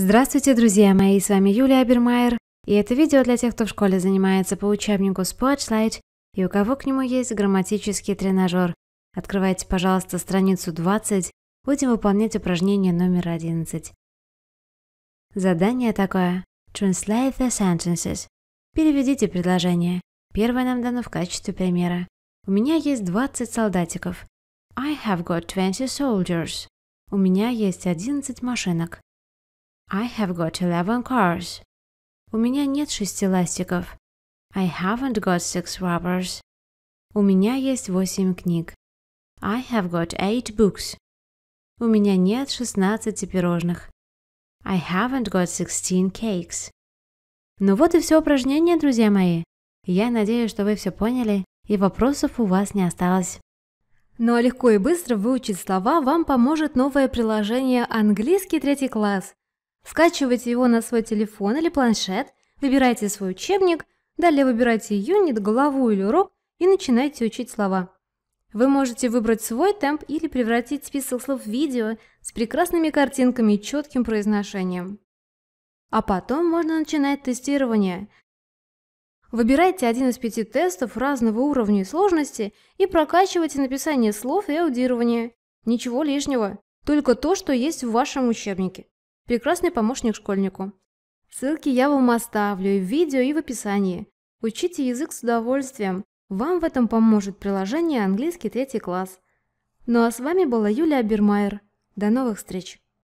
Здравствуйте, друзья мои, с вами Юлия Абермайер, и это видео для тех, кто в школе занимается по учебнику Spotlight и у кого к нему есть грамматический тренажер. Открывайте, пожалуйста, страницу 20, будем выполнять упражнение номер 11. Задание такое. Translate the sentences. Переведите предложение. Первое нам дано в качестве примера. У меня есть 20 солдатиков. I have got 20 soldiers. У меня есть 11 машинок. I have got eleven cars. У меня нет шести ластиков. I haven't got six rubbers. У меня есть восемь книг. I have got eight books. У меня нет шестнадцати пирожных. I haven't got sixteen cakes. Ну вот и все упражнение, друзья мои. Я надеюсь, что вы все поняли и вопросов у вас не осталось. Ну а легко и быстро выучить слова вам поможет новое приложение «Английский третий класс», Скачивайте его на свой телефон или планшет, выбирайте свой учебник, далее выбирайте юнит, главу или урок и начинайте учить слова. Вы можете выбрать свой темп или превратить список слов в видео с прекрасными картинками и четким произношением. А потом можно начинать тестирование. Выбирайте один из пяти тестов разного уровня и сложности и прокачивайте написание слов и аудирование. Ничего лишнего, только то, что есть в вашем учебнике. Прекрасный помощник школьнику. Ссылки я вам оставлю и в видео, и в описании. Учите язык с удовольствием. Вам в этом поможет приложение «Английский третий класс». Ну а с вами была Юлия Бермайер. До новых встреч!